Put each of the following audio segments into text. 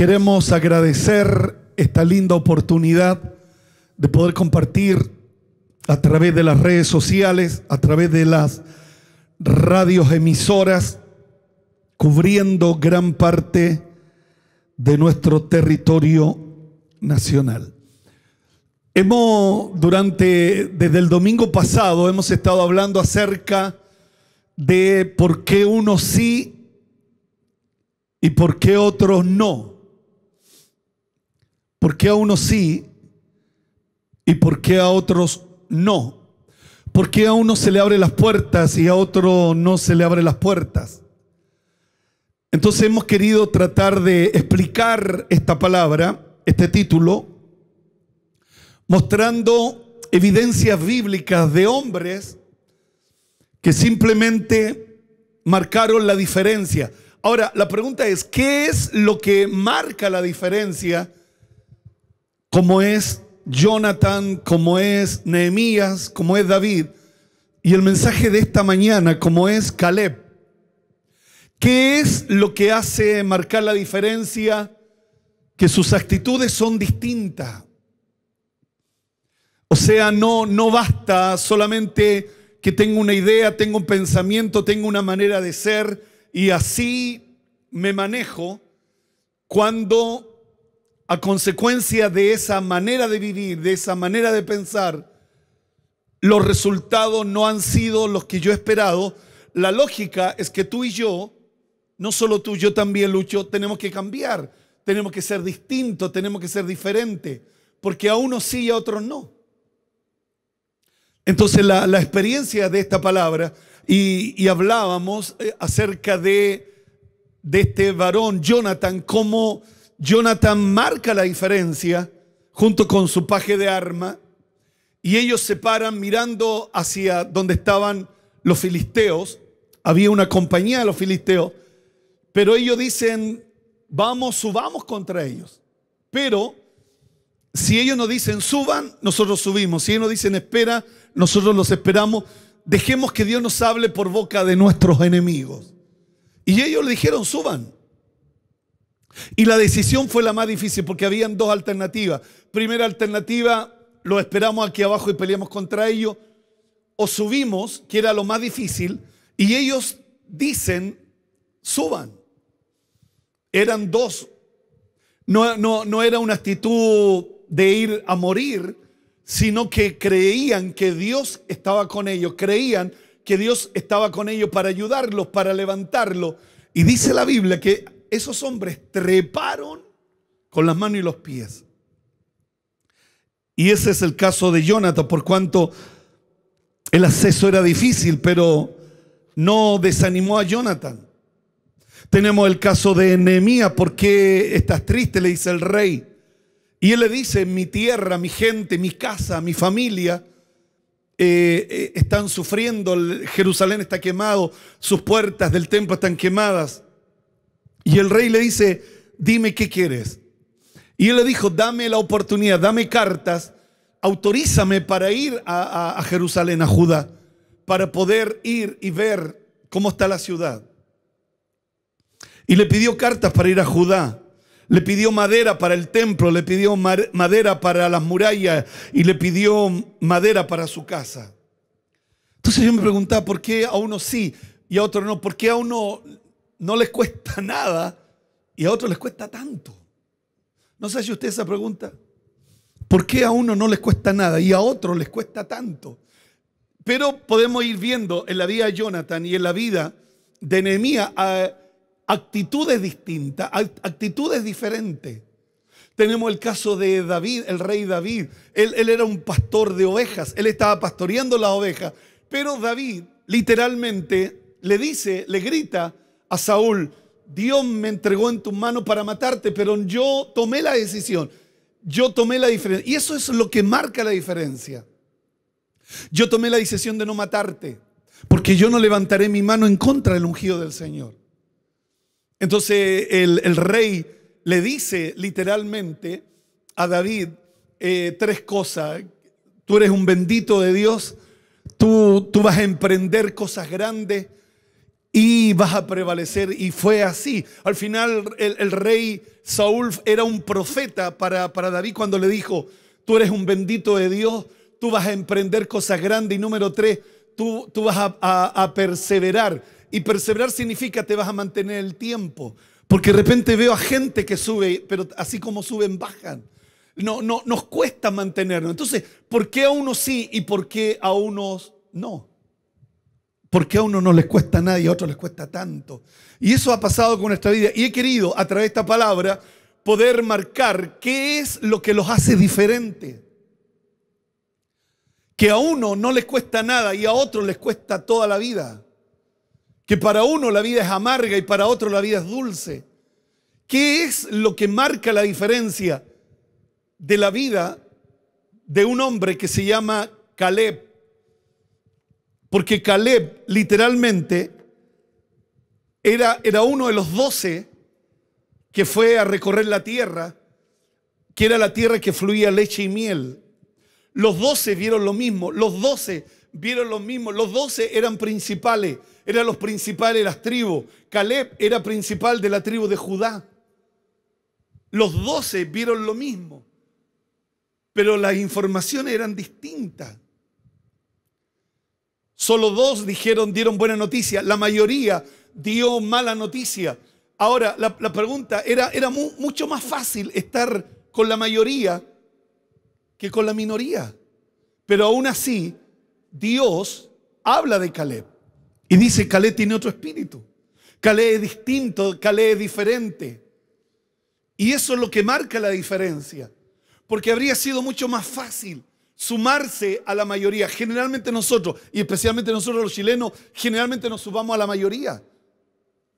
Queremos agradecer esta linda oportunidad de poder compartir a través de las redes sociales, a través de las radios emisoras, cubriendo gran parte de nuestro territorio nacional. Hemos, durante, desde el domingo pasado, hemos estado hablando acerca de por qué unos sí y por qué otros no. ¿Por qué a unos sí y por qué a otros no? ¿Por qué a uno se le abre las puertas y a otro no se le abre las puertas? Entonces hemos querido tratar de explicar esta palabra, este título, mostrando evidencias bíblicas de hombres que simplemente marcaron la diferencia. Ahora, la pregunta es, ¿qué es lo que marca la diferencia como es Jonathan, como es Nehemías, como es David, y el mensaje de esta mañana, como es Caleb. ¿Qué es lo que hace marcar la diferencia? Que sus actitudes son distintas. O sea, no, no basta solamente que tengo una idea, tengo un pensamiento, tengo una manera de ser y así me manejo cuando a consecuencia de esa manera de vivir, de esa manera de pensar, los resultados no han sido los que yo he esperado. La lógica es que tú y yo, no solo tú, yo también, Lucho, tenemos que cambiar, tenemos que ser distintos, tenemos que ser diferentes, porque a unos sí y a otros no. Entonces la, experiencia de esta palabra, y, y, hablábamos eh, acerca de, de este varón, Jonathan, como Jonathan marca la diferencia junto con su paje de arma y ellos se paran mirando hacia donde estaban los filisteos. Había una compañía de los filisteos, pero ellos dicen, vamos, subamos contra ellos. Pero si ellos nos dicen suban, nosotros subimos. Si ellos nos dicen espera, nosotros los esperamos. Dejemos que Dios nos hable por boca de nuestros enemigos. Y ellos le dijeron suban. Y la decisión fue la más difícil porque habían dos alternativas. Primera alternativa, lo esperamos aquí abajo y peleamos contra ellos. O subimos, que era lo más difícil, y ellos dicen, suban. Eran dos. No, no, no era una actitud de ir a morir, sino que creían que Dios estaba con ellos, creían que Dios estaba con ellos para ayudarlos, para levantarlos. Y dice la Biblia que esos hombres treparon con las manos y los pies. Y ese es el caso de Jonathan, por cuanto el acceso era difícil, pero no desanimó a Jonathan. Tenemos el caso de Enemía, porque estás triste? Le dice el rey. Y él le dice, mi tierra, mi gente, mi casa, mi familia, eh, eh, están sufriendo, Jerusalén está quemado, sus puertas del templo están quemadas. Y el rey le dice, dime qué quieres. Y él le dijo, dame la oportunidad, dame cartas, autorízame para ir a, Jerusalén, a Judá, para poder ir y ver cómo está la ciudad. Y le pidió cartas para ir a Judá. Le pidió madera para el templo, le pidió madera para las murallas y le pidió madera para su casa. Entonces yo me preguntaba, ¿por qué a uno sí y a otro no? ¿Por qué a uno no les cuesta nada y a otros les cuesta tanto. No sé si usted esa pregunta, ¿por qué a uno no les cuesta nada y a otro les cuesta tanto? Pero podemos ir viendo en la vida de Jonathan y en la vida de Nehemías actitudes distintas, actitudes diferentes. Tenemos el caso de David, el rey David. Él, él, era un pastor de ovejas, él estaba pastoreando las ovejas. Pero David literalmente le dice, le grita a Saúl, Dios me entregó en tus manos para matarte, pero yo tomé la decisión, yo tomé la diferencia. Y eso es lo que marca la diferencia. Yo tomé la decisión de no matarte, porque yo no levantaré mi mano en contra del ungido del Señor. Entonces el, rey le dice literalmente a David eh, tres cosas. Tú eres un bendito de Dios, tú, tú vas a emprender cosas grandes y vas a prevalecer. Y fue así. Al final el, rey Saúl era un profeta para, David cuando le dijo, tú eres un bendito de Dios, tú vas a emprender cosas grandes. Y número tres, tú, tú vas a, perseverar. Y perseverar significa te vas a mantener el tiempo. Porque de repente veo a gente que sube, pero así como suben, bajan. No, no, nos cuesta mantenernos. Entonces, ¿por qué a unos sí y por qué a unos no? Porque a uno no les cuesta nada y a otro les cuesta tanto. Y eso ha pasado con nuestra vida. Y he querido, a través de esta palabra, poder marcar qué es lo que los hace diferente. Que a uno no les cuesta nada y a otro les cuesta toda la vida. Que para uno la vida es amarga y para otro la vida es dulce. ¿Qué es lo que marca la diferencia de la vida de un hombre que se llama Caleb? Porque Caleb literalmente era, era uno de los doce que fue a recorrer la tierra, que era la tierra que fluía leche y miel. Los doce vieron lo mismo, los doce vieron lo mismo, los doce eran principales, eran los principales de las tribus. Caleb era principal de la tribu de Judá. Los doce vieron lo mismo, pero las informaciones eran distintas. Solo dos dijeron, dieron buena noticia. La mayoría dio mala noticia. Ahora, la, pregunta era, era mucho más fácil estar con la mayoría que con la minoría. Pero aún así, Dios habla de Caleb. Y dice, Caleb tiene otro espíritu. Caleb es distinto, Caleb es diferente. Y eso es lo que marca la diferencia. Porque habría sido mucho más fácil sumarse a la mayoría. Generalmente nosotros, y especialmente nosotros los chilenos, generalmente nos sumamos a la mayoría.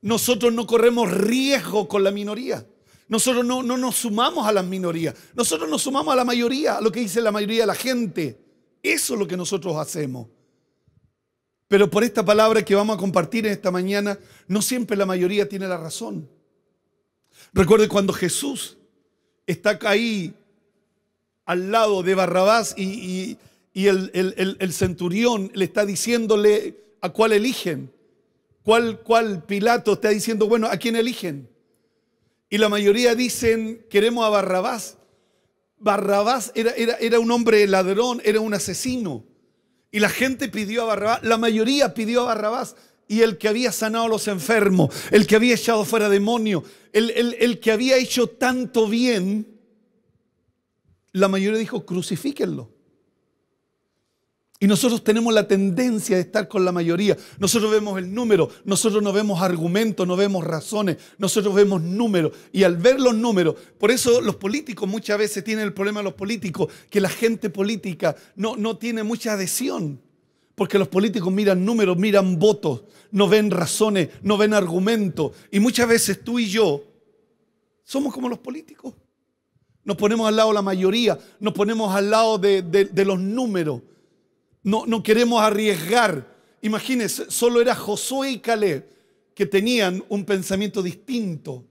Nosotros no corremos riesgo con la minoría. Nosotros no, no nos sumamos a las minorías. Nosotros nos sumamos a la mayoría, a lo que dice la mayoría de la gente. Eso es lo que nosotros hacemos. Pero por esta palabra que vamos a compartir en esta mañana, no siempre la mayoría tiene la razón. Recuerde cuando Jesús está ahí al lado de Barrabás y, el, centurión le está diciéndole a cuál eligen. ¿Cuál, ¿Cuál Pilato está diciendo, bueno, a quién eligen? Y la mayoría dicen, queremos a Barrabás. Barrabás era, era, era un hombre ladrón, era un asesino. Y la gente pidió a Barrabás, la mayoría pidió a Barrabás y el que había sanado a los enfermos, el que había echado fuera demonios, el, que había hecho tanto bien, la mayoría dijo, crucifíquenlo. Y nosotros tenemos la tendencia de estar con la mayoría. Nosotros vemos el número, nosotros no vemos argumentos, no vemos razones, nosotros vemos números. Y al ver los números, por eso los políticos muchas veces tienen el problema de los políticos, que la gente política no, no tiene mucha adhesión. Porque los políticos miran números, miran votos, no ven razones, no ven argumentos. Y muchas veces tú y yo somos como los políticos. Nos ponemos al lado de la mayoría, nos ponemos al lado de, los números. No, no, queremos arriesgar. Imagínense, solo era Josué y Caleb que tenían un pensamiento distinto.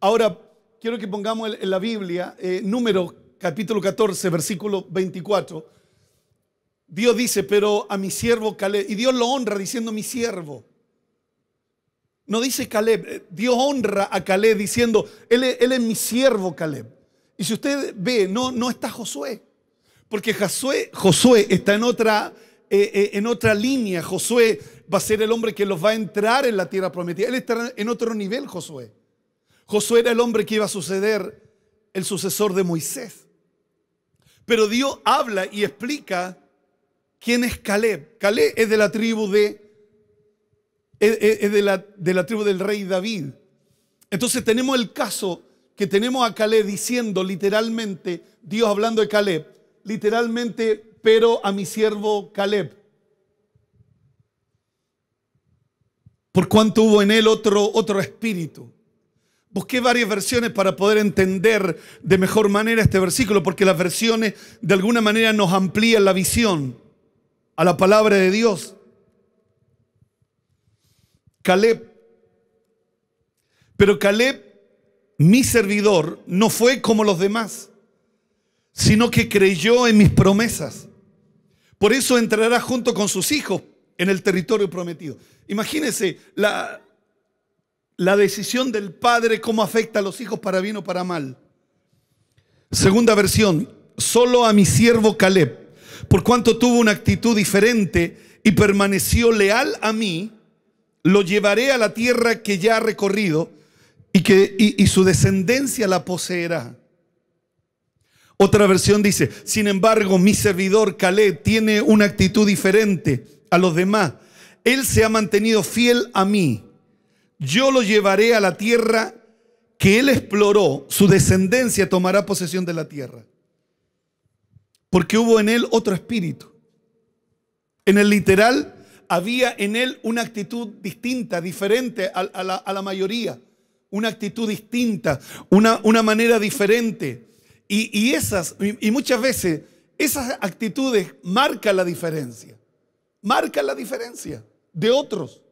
Ahora, quiero que pongamos en la Biblia, eh, número capítulo 14, versículo 24. Dios dice, pero a mi siervo Caleb, y Dios lo honra diciendo mi siervo. No dice Caleb, eh, Dios honra a Caleb diciendo, él, él es mi siervo Caleb. Y si usted ve, no, no está Josué. Porque Josué, Josué está en otra, eh, eh, en otra línea. Josué va a ser el hombre que los va a entrar en la tierra prometida. Él está en otro nivel, Josué. Josué era el hombre que iba a suceder el sucesor de Moisés. Pero Dios habla y explica quién es Caleb. Caleb es de la tribu de de la, de la tribu del rey David. Entonces tenemos el caso que tenemos a Caleb diciendo literalmente, Dios hablando de Caleb, literalmente, pero a mi siervo Caleb. Por cuanto hubo en él otro, otro espíritu. Busqué varias versiones para poder entender de mejor manera este versículo, porque las versiones de alguna manera nos amplían la visión a la palabra de Dios. Caleb. Pero Caleb mi servidor no fue como los demás, sino que creyó en mis promesas. Por eso entrará junto con sus hijos en el territorio prometido. Imagínense la, la decisión del padre, cómo afecta a los hijos para bien o para mal. Segunda versión, solo a mi siervo Caleb, por cuanto tuvo una actitud diferente y permaneció leal a mí, lo llevaré a la tierra que ya ha recorrido y, que, y, su descendencia la poseerá. Otra versión dice, sin embargo, mi servidor Caleb tiene una actitud diferente a los demás. Él se ha mantenido fiel a mí. Yo lo llevaré a la tierra que él exploró. Su descendencia tomará posesión de la tierra. Porque hubo en él otro espíritu. En el literal, había en él una actitud distinta, diferente a la mayoría una actitud distinta, una, una manera diferente. Y, esas, y, muchas veces, esas actitudes marcan la diferencia. Marcan la diferencia de otros.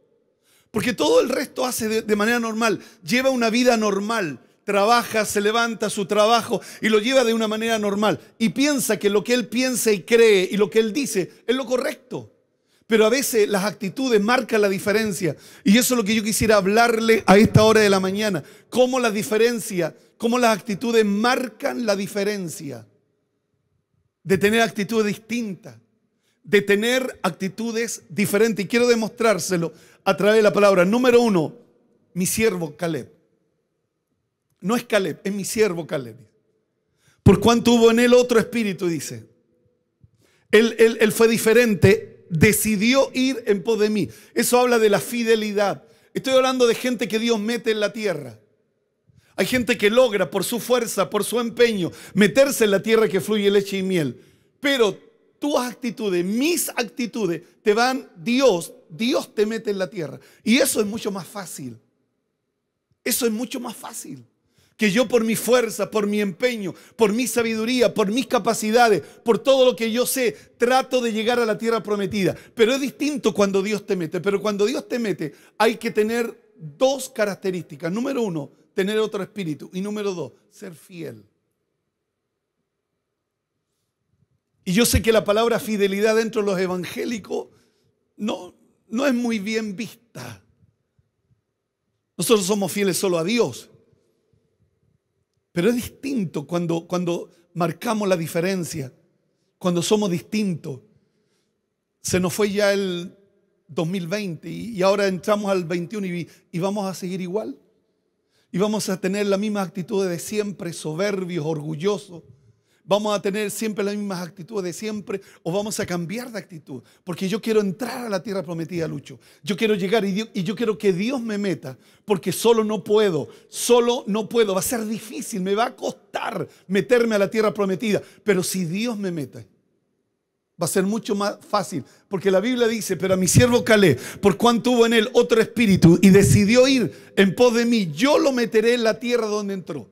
Porque todo el resto hace de, de manera normal. Lleva una vida normal trabaja, se levanta su trabajo y lo lleva de una manera normal y piensa que lo que él piensa y cree y lo que él dice es lo correcto. Pero a veces las actitudes marcan la diferencia. Y eso es lo que yo quisiera hablarle a esta hora de la mañana. Cómo la diferencia, cómo las actitudes marcan la diferencia. De tener actitudes distintas, de tener actitudes diferentes. Y quiero demostrárselo a través de la palabra. Número uno, mi siervo Caleb. No es Caleb, es mi siervo Caleb. Por cuanto hubo en él otro espíritu, dice. Él, él fue diferente decidió ir en pos de mí. Eso habla de la fidelidad. Estoy hablando de gente que Dios mete en la tierra. Hay gente que logra por su fuerza, por su empeño, meterse en la tierra que fluye leche y miel. Pero tus actitudes, mis actitudes, te van Dios, Dios te mete en la tierra. Y eso es mucho más fácil. Eso es mucho más fácil que yo por mi fuerza, por mi empeño, por mi sabiduría, por mis capacidades, por todo lo que yo sé, trato de llegar a la tierra prometida. Pero es distinto cuando Dios te mete. Pero cuando Dios te mete hay que tener dos características. Número uno, tener otro espíritu. Y número dos, ser fiel. Y yo sé que la palabra fidelidad dentro de los evangélicos no, no es muy bien vista. Nosotros somos fieles solo a Dios, pero es distinto cuando, cuando marcamos la diferencia, cuando somos distintos. Se nos fue ya el 2020 y, ahora entramos al 21 y, y vamos a seguir igual. Y vamos a tener la misma actitud de siempre, soberbios, orgullosos. ¿Vamos a tener siempre las mismas actitudes de siempre o vamos a cambiar de actitud? Porque yo quiero entrar a la tierra prometida, Lucho. Yo quiero llegar y, y, yo quiero que Dios me meta, porque solo no puedo, solo no puedo. Va a ser difícil, me va a costar meterme a la tierra prometida. Pero si Dios me meta, va a ser mucho más fácil. Porque la Biblia dice, pero a mi siervo Calé, por cuanto tuvo en él otro espíritu y decidió ir en pos de mí, yo lo meteré en la tierra donde entró.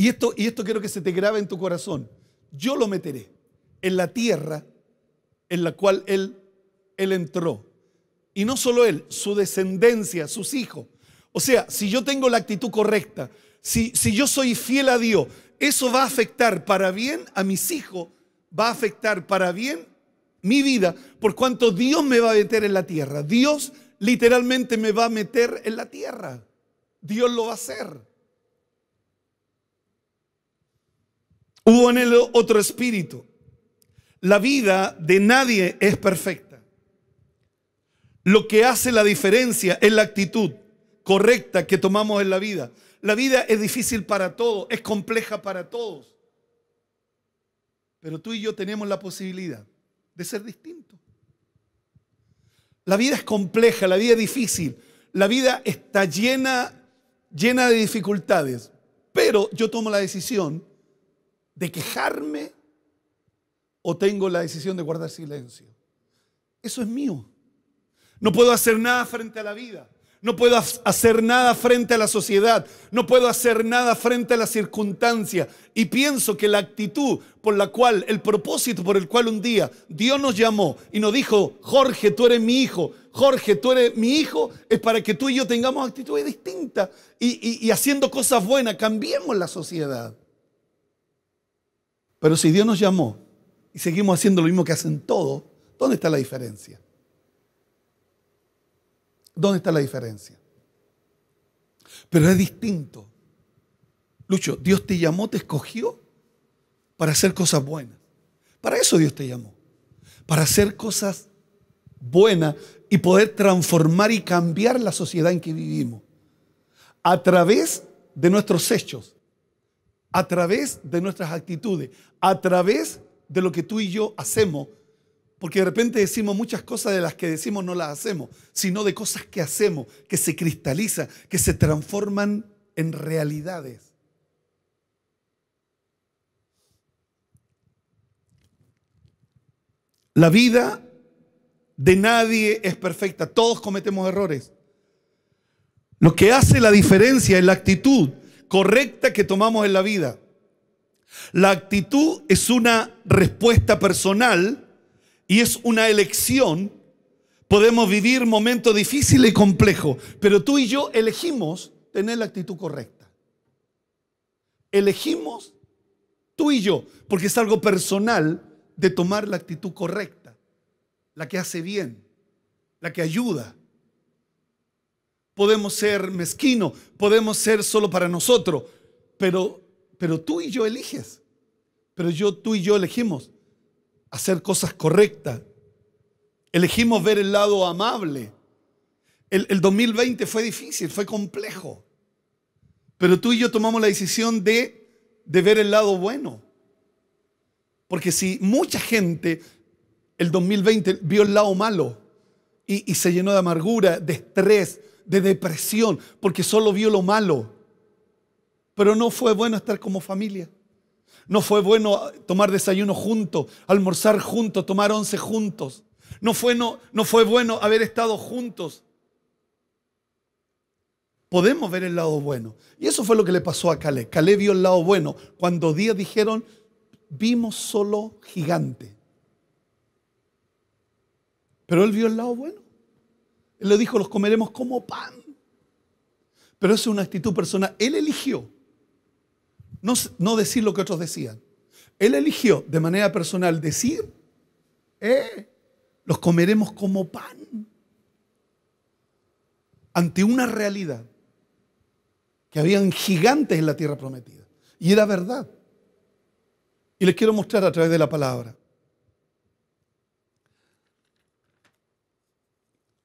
Y esto, y esto quiero que se te grabe en tu corazón. Yo lo meteré en la tierra en la cual él, él entró. Y no solo él, su descendencia, sus hijos. O sea, si yo tengo la actitud correcta, si, si yo soy fiel a Dios, eso va a afectar para bien a mis hijos, va a afectar para bien mi vida, por cuanto Dios me va a meter en la tierra. Dios literalmente me va a meter en la tierra. Dios lo va a hacer. Hubo en él otro espíritu. La vida de nadie es perfecta. Lo que hace la diferencia es la actitud correcta que tomamos en la vida. La vida es difícil para todos, es compleja para todos. Pero tú y yo tenemos la posibilidad de ser distintos. La vida es compleja, la vida es difícil, la vida está llena, llena de dificultades. Pero yo tomo la decisión de quejarme o tengo la decisión de guardar silencio. Eso es mío. No puedo hacer nada frente a la vida. No puedo hacer nada frente a la sociedad, no puedo hacer nada frente a la circunstancia. Y pienso que la actitud por la cual, el propósito por el cual un día Dios nos llamó y nos dijo, Jorge, tú eres mi hijo, Jorge, tú eres mi hijo, es para que tú y yo tengamos actitudes distintas y, y haciendo cosas buenas, cambiemos la sociedad. Pero si Dios nos llamó y seguimos haciendo lo mismo que hacen todos, ¿dónde está la diferencia? ¿Dónde está la diferencia? Pero es distinto. Lucho, Dios te llamó, te escogió para hacer cosas buenas. Para eso Dios te llamó. Para hacer cosas buenas y poder transformar y cambiar la sociedad en que vivimos. A través de nuestros hechos, a través de nuestras actitudes, a través de lo que tú y yo hacemos, porque de repente decimos muchas cosas de las que decimos no las hacemos, sino de cosas que hacemos, que se cristalizan, que se transforman en realidades. La vida de nadie es perfecta, todos cometemos errores. Lo que hace la diferencia es la actitud correcta que tomamos en la vida. La actitud es una respuesta personal y es una elección. Podemos vivir momentos difíciles y complejos, pero tú y yo elegimos tener la actitud correcta. Elegimos tú y yo, porque es algo personal de tomar la actitud correcta, la que hace bien, la que ayuda, podemos ser mezquinos. podemos ser solo para nosotros, pero, pero tú y yo eliges. Pero yo, tú y yo elegimos hacer cosas correctas. Elegimos ver el lado amable. El, 2020 fue difícil, fue complejo. Pero tú y yo tomamos la decisión de, ver el lado bueno. Porque si mucha gente el 2020 vio el lado malo y, y se llenó de amargura, de estrés, de depresión, porque solo vio lo malo. Pero no fue bueno estar como familia. No fue bueno tomar desayuno juntos, almorzar juntos, tomar once juntos. No fue, no, fue bueno haber estado juntos. Podemos ver el lado bueno. Y eso fue lo que le pasó a Caleb. Caleb vio el lado bueno. Cuando días dijeron, vimos solo gigante. Pero él vio el lado bueno. Él le dijo, los comeremos como pan. Pero eso es una actitud personal. Él eligió no, decir lo que otros decían. Él eligió de manera personal decir, eh, los comeremos como pan. Ante una realidad que habían gigantes en la tierra prometida. Y era verdad. Y les quiero mostrar a través de la palabra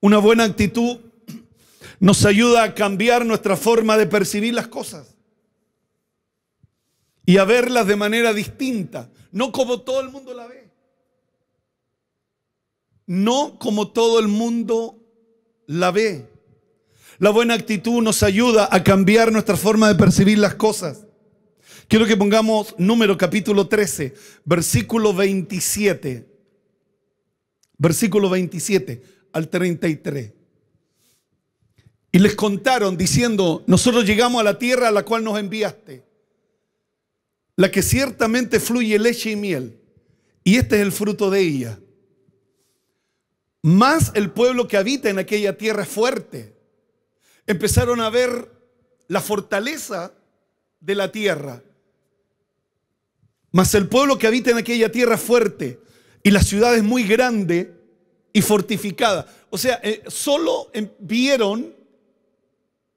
Una buena actitud nos ayuda a cambiar nuestra forma de percibir las cosas y a verlas de manera distinta, no como todo el mundo la ve, no como todo el mundo la ve. La buena actitud nos ayuda a cambiar nuestra forma de percibir las cosas. Quiero que pongamos número capítulo 13, versículo 27. Versículo 27 al 33. Y les contaron diciendo, nosotros llegamos a la tierra a la cual nos enviaste, la que ciertamente fluye leche y miel, y este es el fruto de ella. Más el pueblo que habita en aquella tierra fuerte. Empezaron a ver la fortaleza de la tierra. Mas el pueblo que habita en aquella tierra fuerte y la ciudad es muy grande y fortificada. O sea, eh, solo em, vieron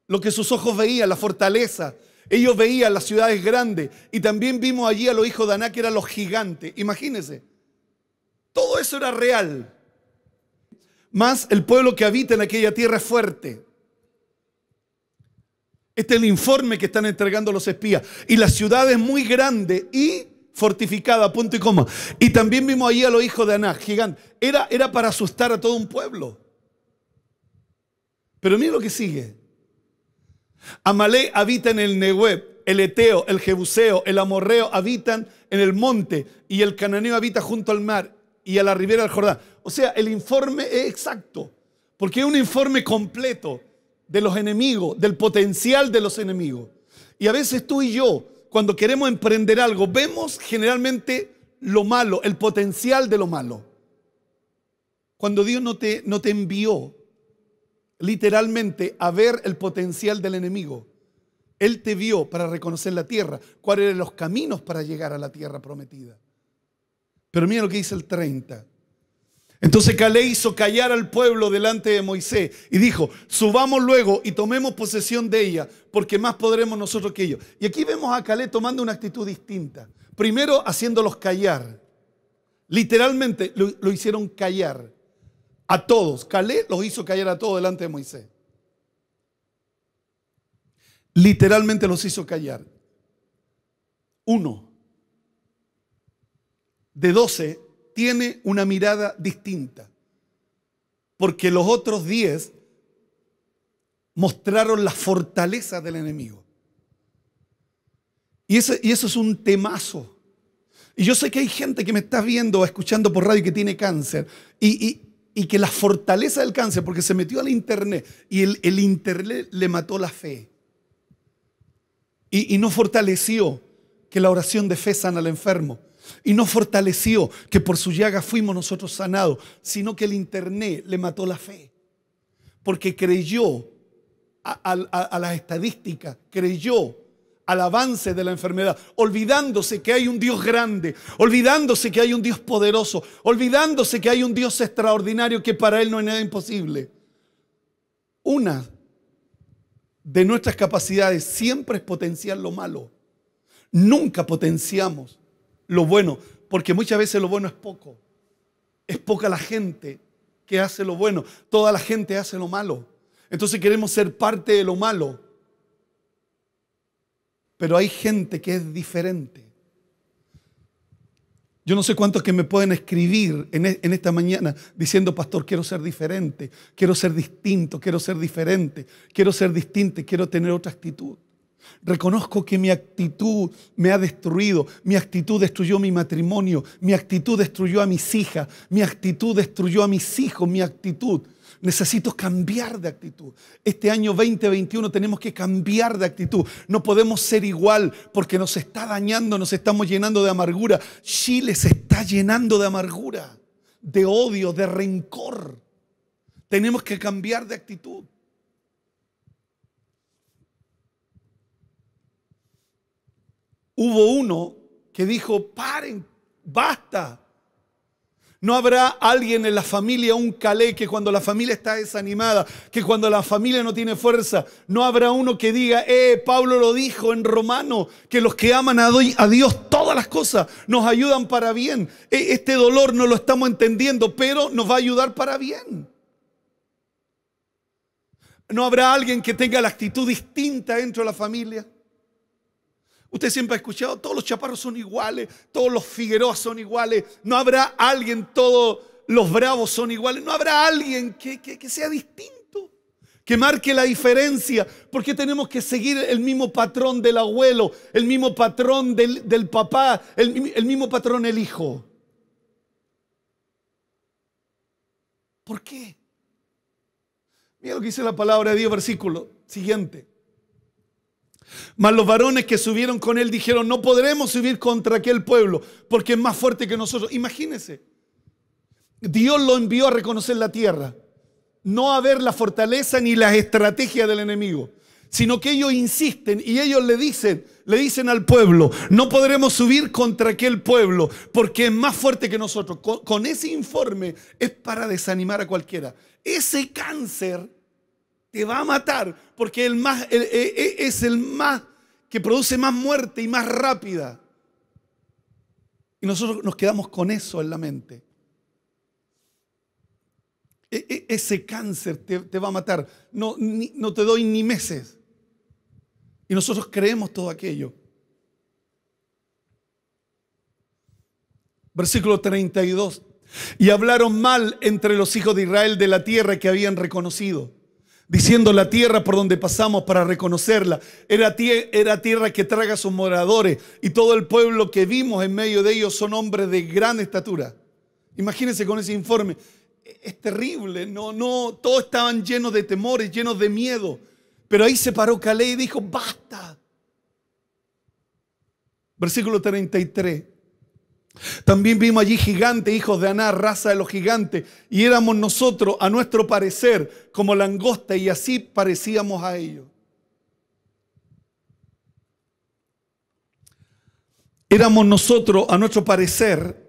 lo que sus ojos veían, la fortaleza. Ellos veían las ciudades grandes y también vimos allí a los hijos de Aná que eran los gigantes. Imagínense, todo eso era real. Más el pueblo que habita en aquella tierra es fuerte. Este es el informe que están entregando los espías. Y la ciudad es muy grande y fortificada, punto y coma. Y también vimos ahí a los hijos de Aná, gigante. Era, era para asustar a todo un pueblo. Pero mira lo que sigue. Amalé habita en el Nehueb, el Eteo, el Jebuseo, el Amorreo habitan en el monte y el Cananeo habita junto al mar y a la ribera del Jordán. O sea, el informe es exacto, porque es un informe completo de los enemigos, del potencial de los enemigos. Y a veces tú y yo cuando queremos emprender algo, vemos generalmente lo malo, el potencial de lo malo. Cuando Dios no te, no te envió literalmente a ver el potencial del enemigo, Él te vio para reconocer la tierra, cuáles eran los caminos para llegar a la tierra prometida. Pero mira lo que dice el 30. Entonces Calé hizo callar al pueblo delante de Moisés y dijo, subamos luego y tomemos posesión de ella, porque más podremos nosotros que ellos. Y aquí vemos a Calé tomando una actitud distinta. Primero haciéndolos callar. Literalmente lo, hicieron callar a todos. Calé los hizo callar a todos delante de Moisés. Literalmente los hizo callar. Uno de doce tiene una mirada distinta, porque los otros diez mostraron la fortaleza del enemigo. Y eso, es un temazo. Y yo sé que hay gente que me está viendo o escuchando por radio que tiene cáncer y, que la fortaleza del cáncer, porque se metió al internet y el, internet le mató la fe y, y no fortaleció que la oración de fe sana al enfermo y no fortaleció que por su llaga fuimos nosotros sanados, sino que el internet le mató la fe. Porque creyó a, las estadísticas, creyó al avance de la enfermedad, olvidándose que hay un Dios grande, olvidándose que hay un Dios poderoso, olvidándose que hay un Dios extraordinario que para Él no es nada imposible. Una de nuestras capacidades siempre es potenciar lo malo. Nunca potenciamos lo bueno, porque muchas veces lo bueno es poco. Es poca la gente que hace lo bueno, toda la gente hace lo malo. Entonces queremos ser parte de lo malo. Pero hay gente que es diferente. Yo no sé cuántos que me pueden escribir en, e-, esta mañana diciendo, pastor, quiero ser diferente, quiero ser distinto, quiero ser diferente, quiero ser distinto, quiero tener otra actitud. Reconozco que mi actitud me ha destruido, mi actitud destruyó mi matrimonio, mi actitud destruyó a mis hijas, mi actitud destruyó a mis hijos, mi actitud. Necesito cambiar de actitud. Este año 2021 tenemos que cambiar de actitud. No podemos ser igual porque nos está dañando, nos estamos llenando de amargura. Chile se está llenando de amargura, de odio, de rencor. Tenemos que cambiar de actitud. hubo uno que dijo, paren, basta. No habrá alguien en la familia, un calé, que cuando la familia está desanimada, que cuando la familia no tiene fuerza, no habrá uno que diga, eh, Pablo lo dijo en Romano, que los que aman a Dios todas las cosas nos ayudan para bien. Eh, este dolor no lo estamos entendiendo, pero nos va a ayudar para bien. No habrá alguien que tenga la actitud distinta dentro de la familia. Usted siempre ha escuchado, todos los chaparros son iguales, todos los figueros son iguales, no habrá alguien, todos los bravos son iguales, no habrá alguien que, sea distinto, que marque la diferencia, porque tenemos que seguir el mismo patrón del abuelo, el mismo patrón del, papá, el, mismo patrón el hijo. ¿Por qué? Mira lo que dice la palabra de Dios, versículo siguiente. Mas los varones que subieron con él dijeron, no podremos subir contra aquel pueblo porque es más fuerte que nosotros. Imagínense, Dios lo envió a reconocer la tierra, no a ver la fortaleza ni las estrategias del enemigo, sino que ellos insisten y ellos le dicen, le dicen al pueblo, no podremos subir contra aquel pueblo porque es más fuerte que nosotros. con ese informe es para desanimar a cualquiera. Ese cáncer te va a matar porque el más, e, e, es el más que produce más muerte y más rápida. Y nosotros nos quedamos con eso en la mente. E, ese cáncer te, va a matar. No, no te doy ni meses. Y nosotros creemos todo aquello. Versículo 32. Y hablaron mal entre los hijos de Israel de la tierra que habían reconocido diciendo la tierra por donde pasamos para reconocerla. Era, era, tierra que traga a sus moradores y todo el pueblo que vimos en medio de ellos son hombres de gran estatura. Imagínense con ese informe. E-, es terrible, no, no, todos estaban llenos de temores, llenos de miedo. Pero ahí se paró Calé y dijo, basta. Versículo 33. También vimos allí gigantes, hijos de Aná, raza de los gigantes, y éramos nosotros, a nuestro parecer, como langosta, y así parecíamos a ellos. Éramos nosotros, a nuestro parecer,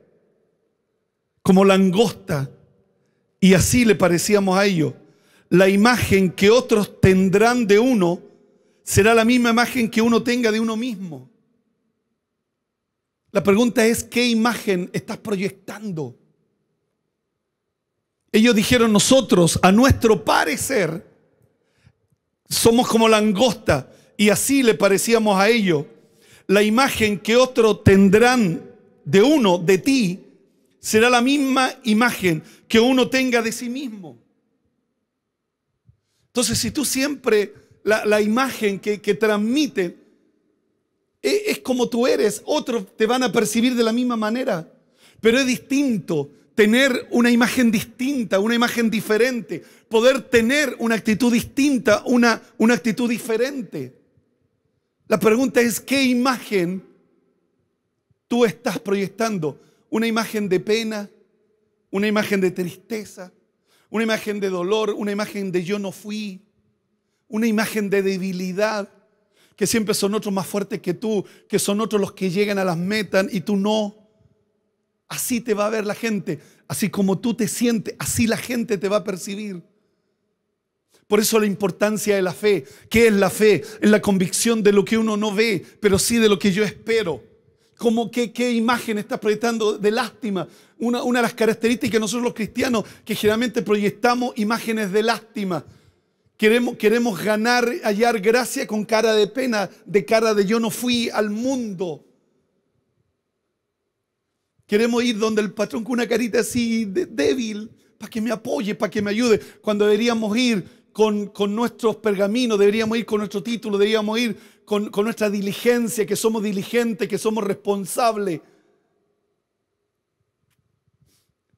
como langosta, y así le parecíamos a ellos. La imagen que otros tendrán de uno será la misma imagen que uno tenga de uno mismo. La pregunta es, ¿qué imagen estás proyectando? Ellos dijeron, nosotros, a nuestro parecer, somos como langosta, y así le parecíamos a ellos. La imagen que otros tendrán de uno, de ti, será la misma imagen que uno tenga de sí mismo. Entonces, si tú siempre, la, imagen que, que transmite e, es como tú eres, otros te van a percibir de la misma manera, pero es distinto tener una imagen distinta, una imagen diferente, poder tener una actitud distinta, una, una actitud diferente. La pregunta es, ¿qué imagen tú estás proyectando? ¿Una imagen de pena? ¿Una imagen de tristeza? ¿Una imagen de dolor? ¿Una imagen de yo no fui? ¿Una imagen de debilidad? que siempre son otros más fuertes que tú, que son otros los que llegan a las metas y tú no. Así te va a ver la gente, así como tú te sientes, así la gente te va a percibir. Por eso la importancia de la fe. ¿Qué es la fe? Es la convicción de lo que uno no ve, pero sí de lo que yo espero. Como ¿Qué imagen estás proyectando de lástima? Una, una de las características de nosotros los cristianos, que generalmente proyectamos imágenes de lástima. Queremos, ganar, hallar gracia con cara de pena, de cara de yo no fui al mundo. Queremos ir donde el patrón con una carita así débil, para que me apoye, para que me ayude. Cuando deberíamos ir con, nuestros pergaminos, deberíamos ir con nuestro título, deberíamos ir con, con nuestra diligencia, que somos diligentes, que somos responsables.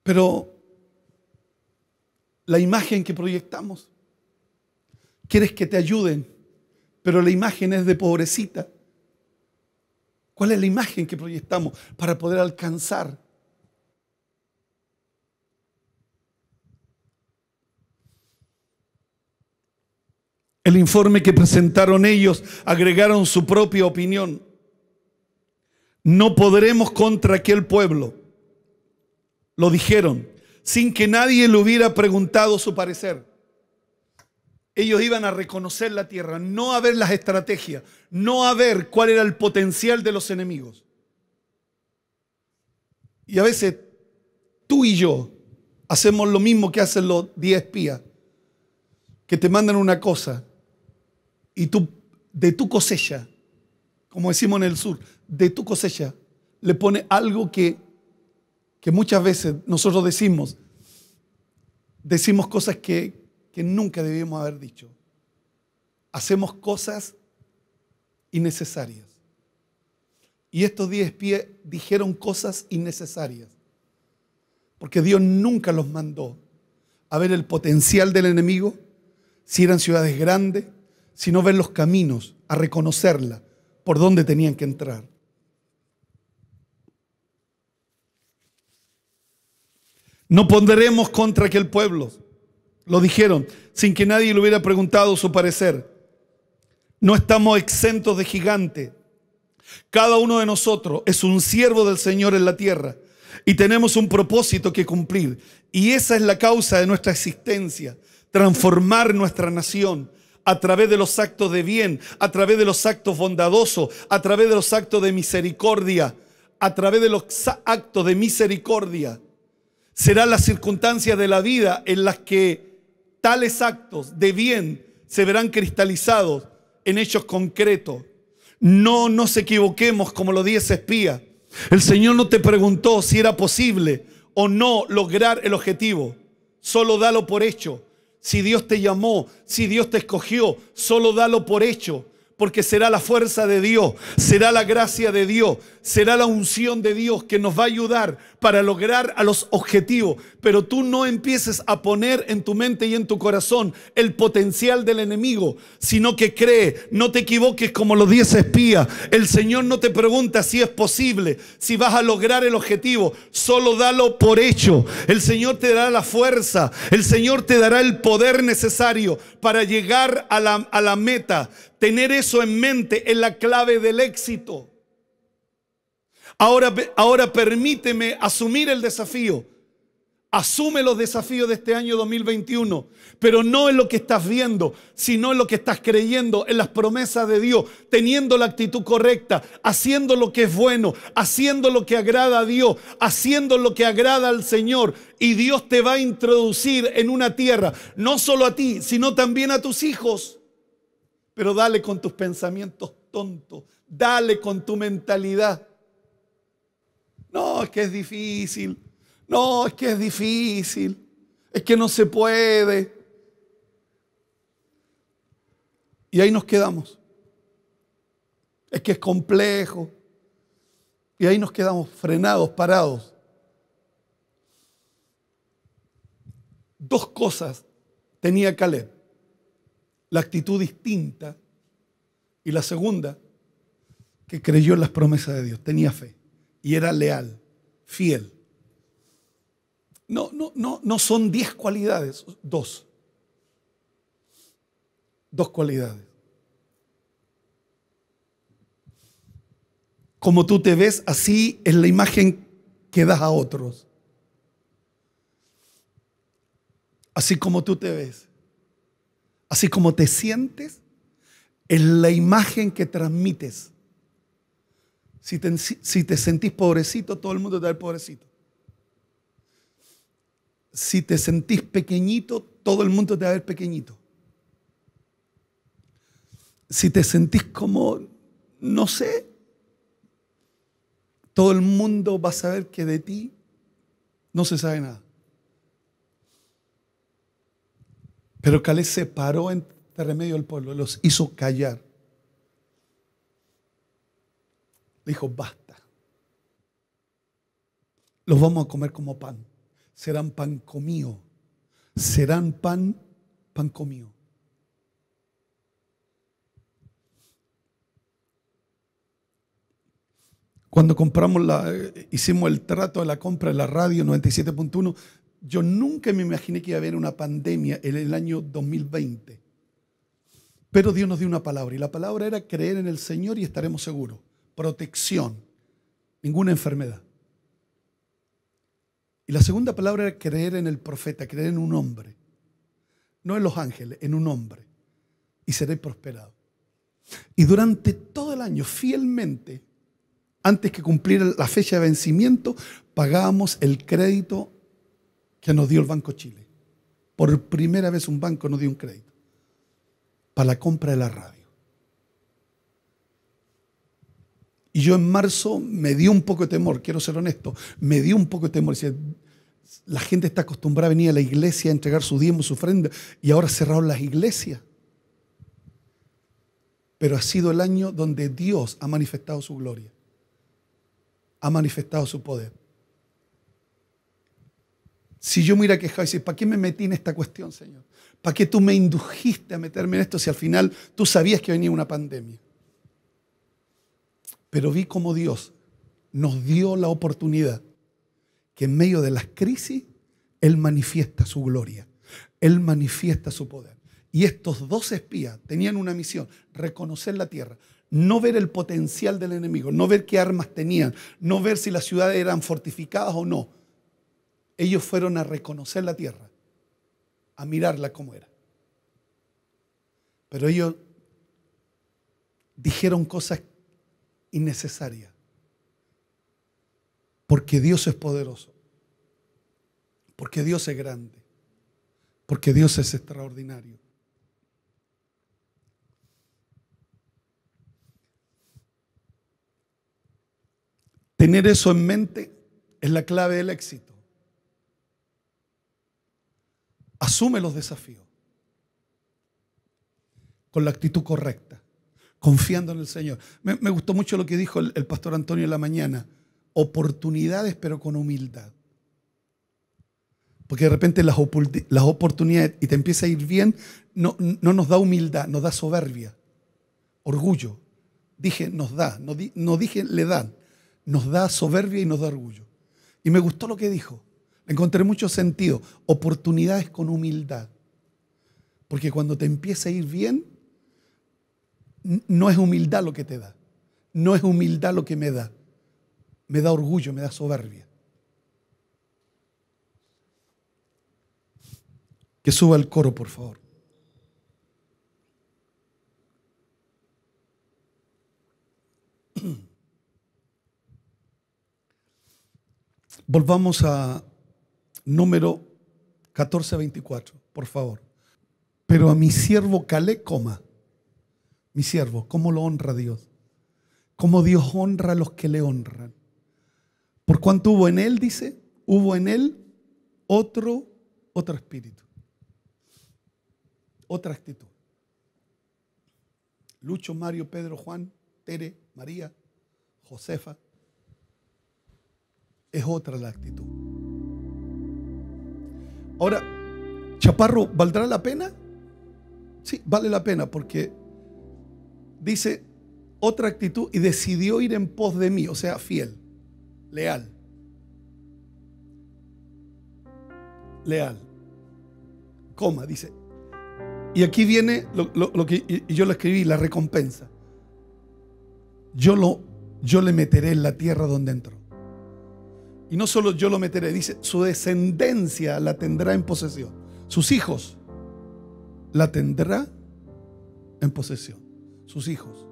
Pero la imagen que proyectamos quieres que te ayuden, pero la imagen es de pobrecita. ¿Cuál es la imagen que proyectamos para poder alcanzar? El informe que presentaron ellos agregaron su propia opinión. No podremos contra aquel pueblo. Lo dijeron sin que nadie le hubiera preguntado su parecer. Ellos iban a reconocer la tierra, no a ver las estrategias, no a ver cuál era el potencial de los enemigos. Y a veces tú y yo hacemos lo mismo que hacen los 10 espías, que te mandan una cosa y tú, de tu cosecha, como decimos en el sur, de tu cosecha, le pone algo que, que muchas veces nosotros decimos, decimos cosas que, que nunca debíamos haber dicho. Hacemos cosas innecesarias. Y estos diez pies dijeron cosas innecesarias. Porque Dios nunca los mandó a ver el potencial del enemigo, si eran ciudades grandes, sino ver los caminos, a reconocerla, por dónde tenían que entrar. No pondremos contra aquel pueblo lo dijeron sin que nadie le hubiera preguntado su parecer. No estamos exentos de gigante. Cada uno de nosotros es un siervo del Señor en la tierra y tenemos un propósito que cumplir. Y esa es la causa de nuestra existencia, transformar nuestra nación a través de los actos de bien, a través de los actos bondadosos, a través de los actos de misericordia, a través de los actos de misericordia. Serán las circunstancias de la vida en las que tales actos de bien se verán cristalizados en hechos concretos. No nos equivoquemos como los dice espías. El Señor no te preguntó si era posible o no lograr el objetivo. Solo dalo por hecho. Si Dios te llamó, si Dios te escogió, solo dalo por hecho. Porque será la fuerza de Dios, será la gracia de Dios, será la unción de Dios que nos va a ayudar para lograr a los objetivos. Pero tú no empieces a poner en tu mente y en tu corazón el potencial del enemigo, sino que cree, no te equivoques como los 10 espías. El Señor no te pregunta si es posible, si vas a lograr el objetivo, solo dalo por hecho. El Señor te dará la fuerza, el Señor te dará el poder necesario para llegar a la, a la meta. Tener eso en mente es la clave del éxito. Ahora, ahora permíteme asumir el desafío. Asume los desafíos de este año 2021, pero no en lo que estás viendo, sino en lo que estás creyendo, en las promesas de Dios, teniendo la actitud correcta, haciendo lo que es bueno, haciendo lo que agrada a Dios, haciendo lo que agrada al Señor. Y Dios te va a introducir en una tierra, no solo a ti, sino también a tus hijos. Pero dale con tus pensamientos tontos, dale con tu mentalidad. No, es que es difícil. No, es que es difícil. Es que no se puede. Y ahí nos quedamos. Es que es complejo. Y ahí nos quedamos frenados, parados. Dos cosas tenía Caleb. La actitud distinta y la segunda, que creyó en las promesas de Dios, tenía fe y era leal, fiel. No, no, no, no son diez cualidades, dos. Dos cualidades. Como tú te ves, así es la imagen que das a otros. Así como tú te ves, así como te sientes, es la imagen que transmites. Si te, sentís pobrecito, todo el mundo te va a ver pobrecito. Si te sentís pequeñito, todo el mundo te va a ver pequeñito. Si te sentís como, no sé, todo el mundo va a saber que de ti no se sabe nada. Pero Caleb se paró en remedio del pueblo, los hizo callar. dijo, basta. Los vamos a comer como pan. Serán pan comido. Serán pan, pan comido. Cuando compramos la, eh, hicimos el trato de la compra de la radio 97.1, yo nunca me imaginé que iba a haber una pandemia en el año 2020. Pero Dios nos dio una palabra y la palabra era creer en el Señor y estaremos seguros protección, ninguna enfermedad. Y la segunda palabra era creer en el profeta, creer en un hombre. No en los ángeles, en un hombre. Y seré prosperado. Y durante todo el año, fielmente, antes que cumplir la fecha de vencimiento, pagábamos el crédito que nos dio el Banco Chile. Por primera vez un banco nos dio un crédito para la compra de la radio. Y yo en marzo me dio un poco de temor, quiero ser honesto, me dio un poco de temor. la gente está acostumbrada a venir a la iglesia a entregar su diezmo, su ofrenda, y ahora cerraron las iglesias. Pero ha sido el año donde Dios ha manifestado su gloria, ha manifestado su poder. Si yo me hubiera quejado y decir, ¿para qué me metí en esta cuestión, Señor? ¿Para qué tú me indujiste a meterme en esto si al final tú sabías que venía una pandemia? Pero vi cómo Dios nos dio la oportunidad que en medio de las crisis Él manifiesta su gloria, Él manifiesta su poder. Y estos dos espías tenían una misión, reconocer la tierra, no ver el potencial del enemigo, no ver qué armas tenían, no ver si las ciudades eran fortificadas o no. Ellos fueron a reconocer la tierra, a mirarla como era. Pero ellos dijeron cosas innecesaria. Porque Dios es poderoso. Porque Dios es grande. Porque Dios es extraordinario. Tener eso en mente es la clave del éxito. Asume los desafíos con la actitud correcta confiando en el Señor. Me, gustó mucho lo que dijo el, pastor Antonio en la mañana. Oportunidades, pero con humildad. Porque de repente las, las, oportunidades y te empieza a ir bien, no, no, nos da humildad, nos da soberbia, orgullo. Dije, nos da, no, no, dije, le dan. Nos da soberbia y nos da orgullo. Y me gustó lo que dijo. Encontré mucho sentido. Oportunidades con humildad. Porque cuando te empieza a ir bien, no es humildad lo que te da. No es humildad lo que me da. Me da orgullo, me da soberbia. Que suba el coro, por favor. Volvamos a número 1424, por favor. Pero a mi siervo Calé, coma mi siervo, cómo lo honra Dios, cómo Dios honra a los que le honran. Por cuanto hubo en él, dice, hubo en él otro, otro espíritu, otra actitud. Lucho, Mario, Pedro, Juan, Tere, María, Josefa, es otra la actitud. Ahora, Chaparro, ¿valdrá la pena? Sí, vale la pena porque dice otra actitud y decidió ir en pos de mí, o sea, fiel, leal. Leal. Coma, dice. Y aquí viene lo, que yo lo escribí, la recompensa. Yo, lo, yo le meteré en la tierra donde entró. Y no solo yo lo meteré, dice, su descendencia la tendrá en posesión. Sus hijos la tendrá en posesión sus hijos.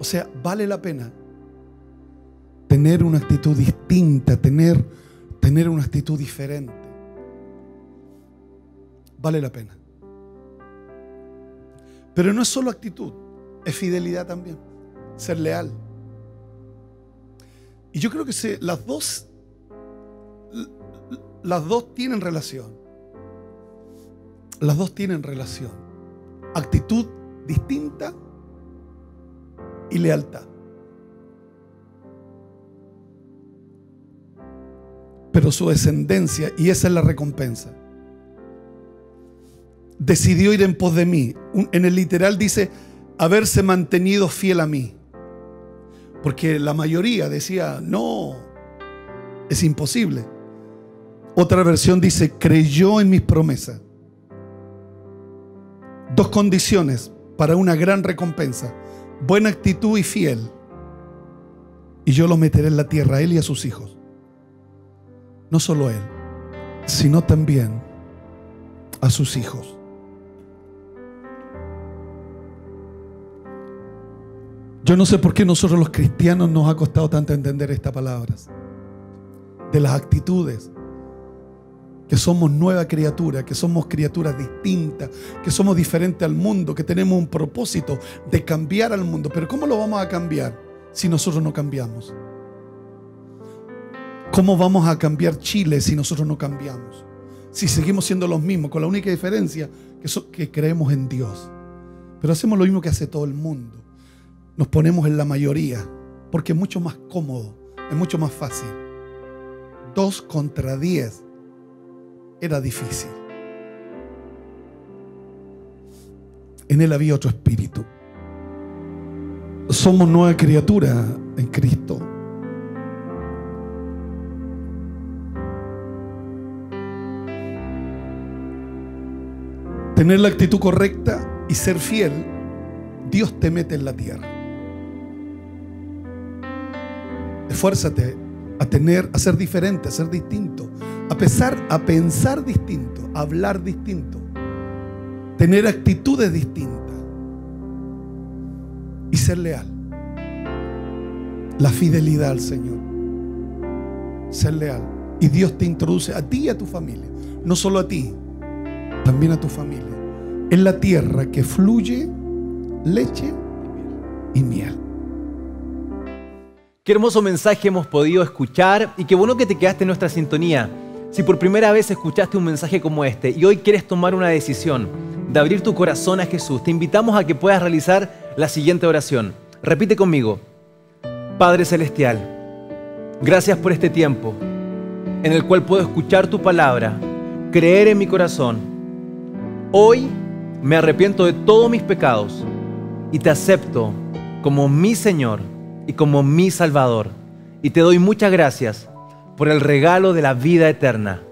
O sea, vale la pena tener una actitud distinta, tener, tener una actitud diferente. Vale la pena. Pero no es solo actitud, es fidelidad también, ser leal. Y yo creo que se, las dos las dos tienen relación. Las dos tienen relación actitud distinta y lealtad. Pero su descendencia, y esa es la recompensa, decidió ir en pos de mí. En el literal dice, haberse mantenido fiel a mí. Porque la mayoría decía, no, es imposible. Otra versión dice, creyó en mis promesas. Dos condiciones para una gran recompensa. Buena actitud y fiel. Y yo lo meteré en la tierra él y a sus hijos. No solo a él, sino también a sus hijos. Yo no sé por qué nosotros los cristianos nos ha costado tanto entender estas palabras, de las actitudes, que somos nueva criatura, que somos criaturas distintas, que somos diferentes al mundo, que tenemos un propósito de cambiar al mundo. Pero ¿cómo lo vamos a cambiar si nosotros no cambiamos? ¿Cómo vamos a cambiar Chile si nosotros no cambiamos? Si seguimos siendo los mismos, con la única diferencia que, que creemos en Dios. Pero hacemos lo mismo que hace todo el mundo. Nos ponemos en la mayoría, porque es mucho más cómodo, es mucho más fácil. Dos contra diez era difícil. En Él había otro espíritu. Somos nueva criatura en Cristo. Tener la actitud correcta y ser fiel, Dios te mete en la tierra. Esfuérzate a tener, a ser diferente, a ser distinto, a, pesar, a pensar distinto, hablar distinto, tener actitudes distintas y ser leal. La fidelidad al Señor. Ser leal. Y Dios te introduce a ti y a tu familia. No solo a ti, también a tu familia. en la tierra que fluye leche y miel. Qué hermoso mensaje hemos podido escuchar y qué bueno que te quedaste en nuestra sintonía. Si por primera vez escuchaste un mensaje como este y hoy quieres tomar una decisión de abrir tu corazón a Jesús, te invitamos a que puedas realizar la siguiente oración. Repite conmigo, Padre Celestial, gracias por este tiempo en el cual puedo escuchar tu palabra, creer en mi corazón. Hoy me arrepiento de todos mis pecados y te acepto como mi Señor y como mi Salvador. Y te doy muchas gracias por el regalo de la vida eterna.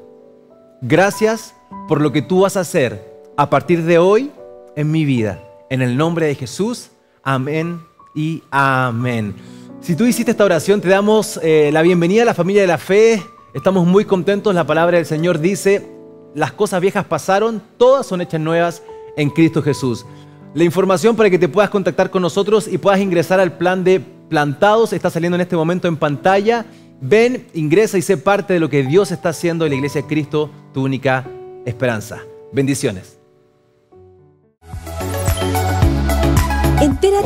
Gracias por lo que tú vas a hacer a partir de hoy en mi vida. En el nombre de Jesús, amén y amén. Si tú hiciste esta oración, te damos eh, la bienvenida a la familia de la fe. Estamos muy contentos. La palabra del Señor dice, las cosas viejas pasaron, todas son hechas nuevas en Cristo Jesús. La información para que te puedas contactar con nosotros y puedas ingresar al plan de plantados está saliendo en este momento en pantalla. Ven, ingresa y sé parte de lo que Dios está haciendo en la Iglesia de Cristo, tu única esperanza. Bendiciones.